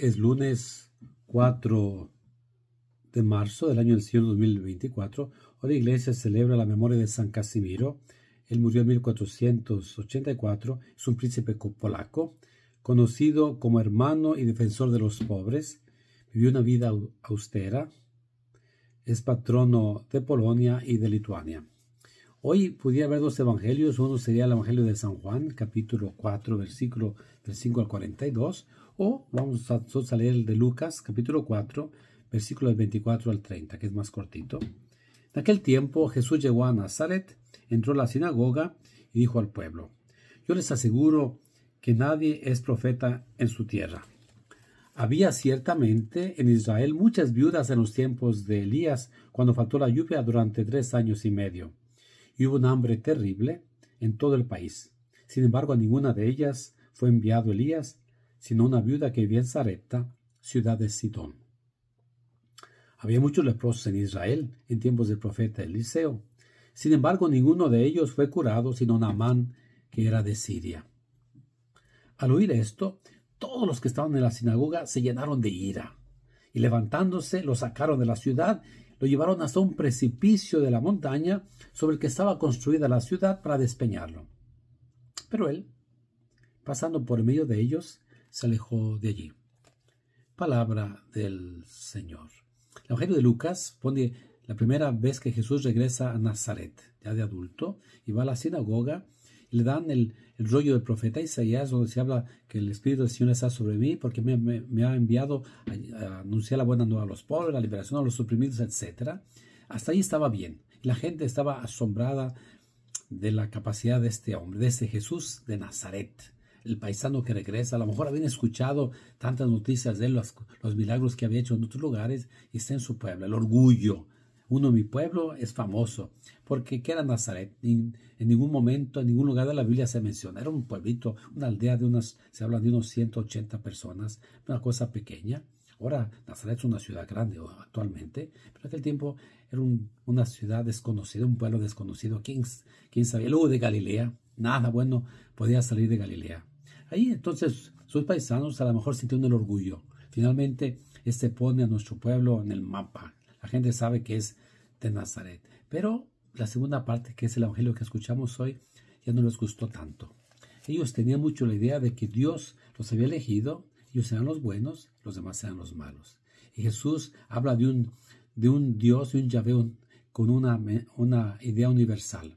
Es lunes 4 de marzo del año del Señor 2024. Hoy la iglesia celebra la memoria de San Casimiro. Él murió en 1484. Es un príncipe polaco, conocido como hermano y defensor de los pobres. Vivió una vida austera. Es patrono de Polonia y de Lituania. Hoy pudiera haber dos evangelios. Uno sería el Evangelio de San Juan, capítulo 4, versículo del 5 al 42. O vamos a, salir de Lucas capítulo 4, versículo 24 al 30, que es más cortito. En aquel tiempo Jesús llegó a Nazaret, entró a la sinagoga y dijo al pueblo, yo les aseguro que nadie es profeta en su tierra. Había ciertamente en Israel muchas viudas en los tiempos de Elías, cuando faltó la lluvia durante tres años y medio, y hubo un hambre terrible en todo el país. Sin embargo, a ninguna de ellas fue enviado Elías, sino una viuda que vivía en Sarepta, ciudad de Sidón. Había muchos leprosos en Israel en tiempos del profeta Eliseo. Sin embargo, ninguno de ellos fue curado, sino Naamán, que era de Siria. Al oír esto, todos los que estaban en la sinagoga se llenaron de ira, y levantándose lo sacaron de la ciudad, lo llevaron hasta un precipicio de la montaña sobre el que estaba construida la ciudad para despeñarlo. Pero él, pasando por medio de ellos, se alejó de allí. Palabra del Señor. El Evangelio de Lucas pone la primera vez que Jesús regresa a Nazaret, ya de adulto, y va a la sinagoga y le dan el, rollo del profeta Isaías, donde se habla que el Espíritu del Señor está sobre mí porque me, ha enviado a, anunciar la buena nueva a los pobres, la liberación a los oprimidos, etc. Hasta ahí estaba bien. La gente estaba asombrada de la capacidad de este hombre, de este Jesús de Nazaret el paisano que regresa, a lo mejor habían escuchado tantas noticias de los, milagros que había hecho en otros lugares, y está en su pueblo, el orgullo. Uno, mi pueblo es famoso, porque ¿qué era Nazaret? en ningún momento, en ningún lugar de la Biblia se menciona. Era un pueblito, una aldea de unas, se habla de unos 180 personas, una cosa pequeña. Ahora Nazaret es una ciudad grande actualmente, pero aquel tiempo era una ciudad desconocida, un pueblo desconocido. ¿Quién, quién sabía? Luego de Galilea, nada bueno podía salir de Galilea. Ahí entonces sus paisanos a lo mejor sintieron el orgullo. Finalmente, este pone a nuestro pueblo en el mapa. La gente sabe que es de Nazaret. Pero la segunda parte, que es el Evangelio que escuchamos hoy, ya no les gustó tanto. Ellos tenían mucho la idea de que Dios los había elegido ellos serán los buenos, los demás serán los malos. Y Jesús habla de un, de un Dios, y un Yahvé con una, una idea universal.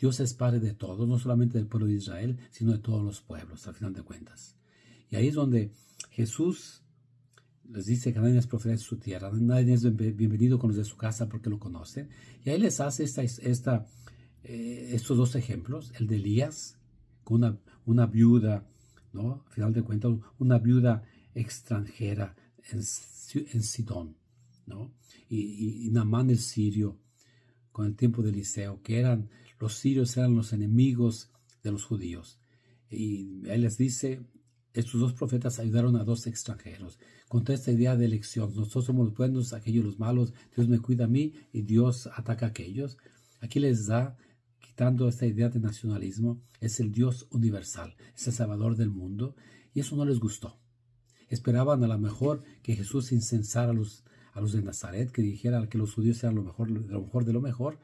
Dios es Padre de todos, no solamente del pueblo de Israel, sino de todos los pueblos, al final de cuentas. Y ahí es donde Jesús les dice que nadie es profeta de su tierra, nadie es bienvenido con los de su casa porque lo conocen. Y ahí les hace esta, esta, eh, estos dos ejemplos, el de Elías, con una, una viuda ¿no? Al final de cuentas, una viuda extranjera en, Sidón, ¿no? Y, y, Namán el sirio, con el tiempo de Eliseo, que eran, los sirios eran los enemigos de los judíos. Y él les dice, estos dos profetas ayudaron a dos extranjeros. Con esta idea de elección, nosotros somos los buenos, aquellos los malos, Dios me cuida a mí y Dios ataca a aquellos. Aquí les da quitando esta idea de nacionalismo, es el Dios universal, es el Salvador del mundo, y eso no les gustó. Esperaban a lo mejor que Jesús incensara a los, a los de Nazaret, que dijera que los judíos eran lo mejor, lo mejor de lo mejor,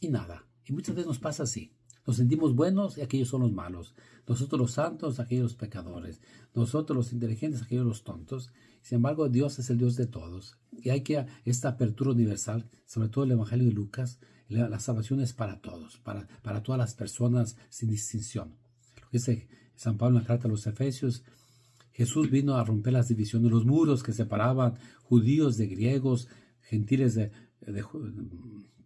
y nada. Y muchas veces nos pasa así. Nos sentimos buenos y aquellos son los malos. Nosotros los santos, aquellos los pecadores. Nosotros los inteligentes, aquellos los tontos. Sin embargo, Dios es el Dios de todos. Y hay que esta apertura universal, sobre todo el Evangelio de Lucas, la, salvación es para todos, para, todas las personas sin distinción. Lo que dice San Pablo en la carta a los Efesios, Jesús vino a romper las divisiones, los muros que separaban judíos de griegos, gentiles de,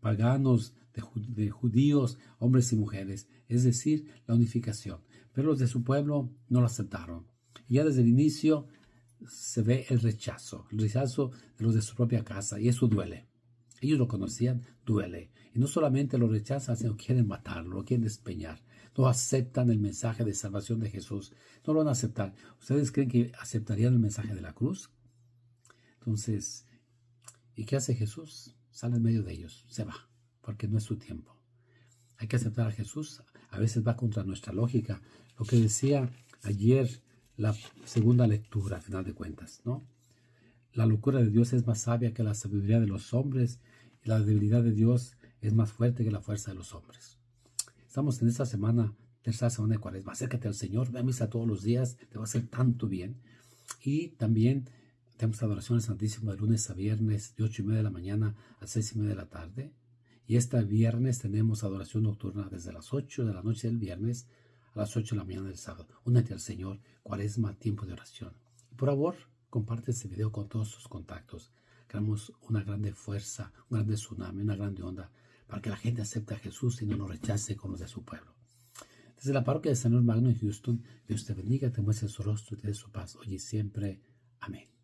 paganos, de, de, judíos, hombres y mujeres, es decir, la unificación. Pero los de su pueblo no lo aceptaron. Y ya desde el inicio se ve el rechazo, el rechazo de los de su propia casa, y eso duele. Ellos lo conocían, duele. Y no solamente lo rechazan, sino quieren matarlo, lo quieren despeñar. No aceptan el mensaje de salvación de Jesús. No lo van a aceptar. ¿Ustedes creen que aceptarían el mensaje de la cruz? Entonces, ¿y qué hace Jesús? Sale en medio de ellos, se va, porque no es su tiempo. Hay que aceptar a Jesús. A veces va contra nuestra lógica. Lo que decía ayer la segunda lectura, a final de cuentas, ¿no? La locura de Dios es más sabia que la sabiduría de los hombres y la debilidad de Dios es más fuerte que la fuerza de los hombres. Estamos en esta semana, tercera semana de cuaresma. Acércate al Señor, ve a misa todos los días, te va a hacer tanto bien. Y también tenemos adoración al Santísimo de lunes a viernes, de ocho y media de la mañana a seis y media de la tarde. Y este viernes tenemos adoración nocturna desde las 8 de la noche del viernes a las 8 de la mañana del sábado. Únete al Señor, cuaresma, tiempo de oración. Por favor, Comparte este video con todos sus contactos. Creamos una grande fuerza, un grande tsunami, una grande onda para que la gente acepte a Jesús y no nos rechace como los de su pueblo. Desde la parroquia de San Luis Magno en Houston, Dios te bendiga, te muestre su rostro y te dé su paz hoy y siempre. Amén.